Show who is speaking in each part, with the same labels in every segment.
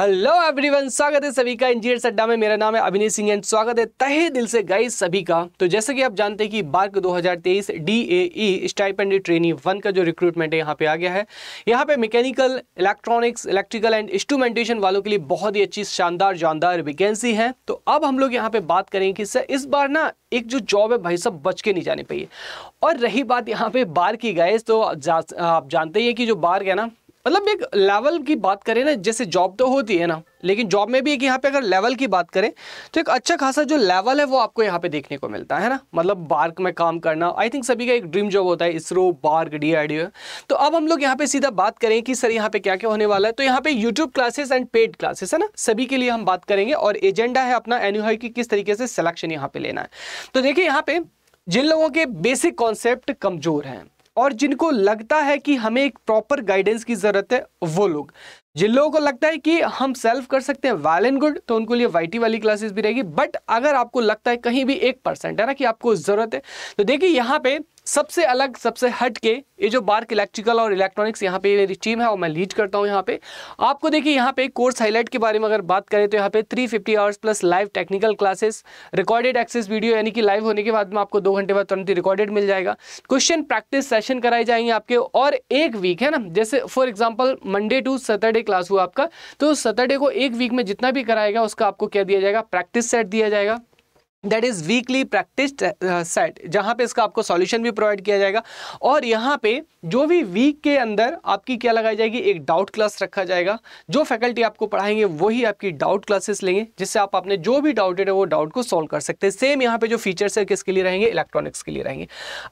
Speaker 1: hello everyone स्वागत है सभी का इंजीनियर अड्डा में मेरा नाम है अभिनय सिंह एंड स्वागत है तहे दिल से गाइस सभी का तो जैसे कि आप जानते हैं कि BARC 2023 DAE stipend trainee one का जो रिक्रूटमेंट है यहाँ पे आ गया है यहाँ पे mechanical electronics electrical and instrumentation वालों के लिए बहुत ही अच्छी शानदार जानदार वैकेंसी है तो अब हम लोग यहाँ पे बात करें कि सर इस बार ना एक जो जॉब है भाई सब बच के नहीं जाने पाइए और रही बात यहाँ पे बार की गाइस तो आप जानते ही हैं कि जो बार्क है ना मतलब एक लेवल की बात करें ना जैसे जॉब तो होती है ना लेकिन जॉब में भी एक यहाँ पे अगर लेवल की बात करें तो एक अच्छा खासा जो लेवल है वो आपको यहाँ पे देखने को मिलता है ना मतलब बार्क में काम करना आई थिंक सभी का एक ड्रीम जॉब होता है इसरो बार्क डी तो अब हम लोग यहाँ पे सीधा बात करें कि सर यहाँ पे क्या क्या होने वाला है तो यहाँ पे YouTube classes and paid classes है ना सभी के लिए हम बात करेंगे और एजेंडा है अपना एन्यू की किस तरीके से सिलेक्शन यहाँ पे लेना है तो देखिए यहाँ पे जिन लोगों के बेसिक कॉन्सेप्ट कमजोर हैं और जिनको लगता है कि हमें एक प्रॉपर गाइडेंस की ज़रूरत है वो लोग जिन लोगों को लगता है कि हम सेल्फ कर सकते हैं वेल एंड गुड तो उनको लिए वाइटी वाली क्लासेस भी रहेगी बट अगर आपको लगता है कहीं भी एक परसेंट है ना कि आपको ज़रूरत है तो देखिए यहाँ पे सबसे अलग सबसे हट के ये जो बार्क इलेक्ट्रिकल और इलेक्ट्रॉनिक्स यहाँ पे मेरी टीम है और मैं लीड करता हूँ यहाँ पे आपको देखिए यहाँ पे कोर्स हाईलाइट के बारे में अगर बात करें तो यहाँ पे 350 fifty hours plus live technical classes recorded access video यानी कि लाइव होने के बाद में आपको दो घंटे बाद तुरंत ही रिकॉर्डेड मिल जाएगा क्वेश्चन प्रैक्टिस सेशन कराए जाएंगे आपके और एक वीक है ना जैसे for example Monday to Saturday class हुआ आपका तो सैटरडे को एक वीक में जितना भी कराएगा उसका आपको क्या दिया जाएगा प्रैक्टिस सेट दिया जाएगा that is weekly practice set जहाँ पे इसका आपको सॉल्यूशन भी प्रोवाइड किया जाएगा और यहाँ पे जो भी वीक के अंदर आपकी क्या लगाई जाएगी एक डाउट क्लास रखा जाएगा जो फैकल्टी आपको पढ़ाएंगे वही आपकी डाउट क्लासेस लेंगे जिससे आप अपने जो भी डाउटेड है वो डाउट को सॉल्व कर सकते हैं सेम यहाँ पे जो फीचर्स है किसके लिए रहेंगे इलेक्ट्रॉनिक्स के लिए रहेंगे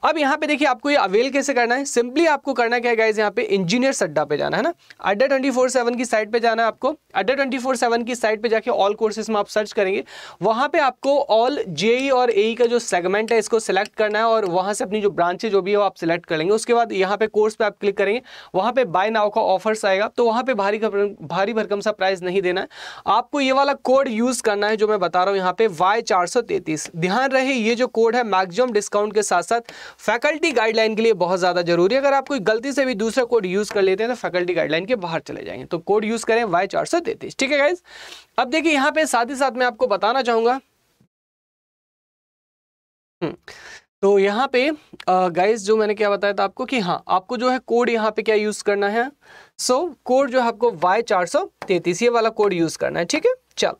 Speaker 1: अब यहाँ पे देखिए आपको ये अवेल कैसे करना है सिंपली आपको करना क्या गाइज यहाँ पे इंजीनियर्स अड्डा पे जाना है ना अड्डा ट्वेंटी फोर सेवन की साइट पर जाना है आपको अड्डा ट्वेंटी फोर सेवन की साइट पर जाके ऑल कोर्सेज में आप सर्च करेंगे वहाँ पे आपको ऑल जेई और ए का जो सेगमेंट है इसको सिलेक्ट करना है और वहां से अपनी जो ब्रांचे जो भी है वो आप सिलेक्ट कर लेंगे उसके बाद यहाँ पे कोर्स पे आप क्लिक करेंगे वहां पे बाय नाउ का ऑफर्स आएगा तो वहां पे भारी भारी भरकम सा प्राइस नहीं देना है आपको ये वाला कोड यूज़ करना है जो मैं बता रहा हूँ यहाँ पे वाई चार ध्यान रहे ये जो कोड है मैक्सिमम डिस्काउंट के साथ साथ फैकल्टी गाइडलाइन के लिए बहुत ज़्यादा जरूरी है अगर आप कोई गलती से भी दूसरा कोड यूज़ कर लेते हैं तो फैकल्टी गाइडलाइन के बाहर चले जाएंगे तो कोड यूज़ करें वाई चार ठीक है गाइज अब देखिए यहाँ पे साथ ही साथ मैं आपको बताना चाहूँगा तो यहाँ पे गाइस जो मैंने क्या बताया था आपको कि हाँ आपको जो है कोड यहाँ पे क्या यूज़ करना है सो so, कोड जो है आपको वाई चार सौ तैतीस ये वाला कोड यूज़ करना है ठीक है चल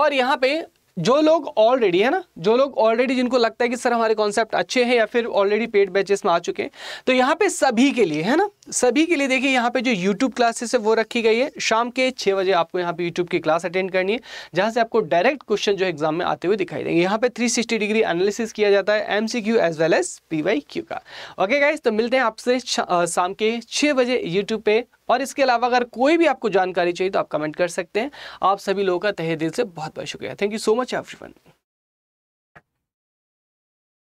Speaker 1: और यहाँ पे जो लोग ऑलरेडी है ना जो लोग ऑलरेडी जिनको लगता है कि सर हमारे कॉन्सेप्ट अच्छे हैं या फिर ऑलरेडी पेड बैचेस में आ चुके हैं तो यहाँ पे सभी के लिए है ना सभी के लिए देखिए यहाँ पे जो यूट्यूब क्लासेस है वो रखी गई है शाम के छः बजे आपको यहाँ पे यूट्यूब की क्लास अटेंड करनी है जहाँ से आपको डायरेक्ट क्वेश्चन जो एग्जाम में आते हुए दिखाई देंगे यहाँ पे थ्री डिग्री एनालिसिस किया जाता है M C Q as well as P Y Q का ओके गाइज तो मिलते हैं आपसे शाम के छः बजे यूट्यूब पे और इसके अलावा अगर कोई भी आपको जानकारी चाहिए तो आप कमेंट कर सकते हैं आप सभी लोगों का तहे दिल से बहुत बहुत शुक्रिया thank you so much everyone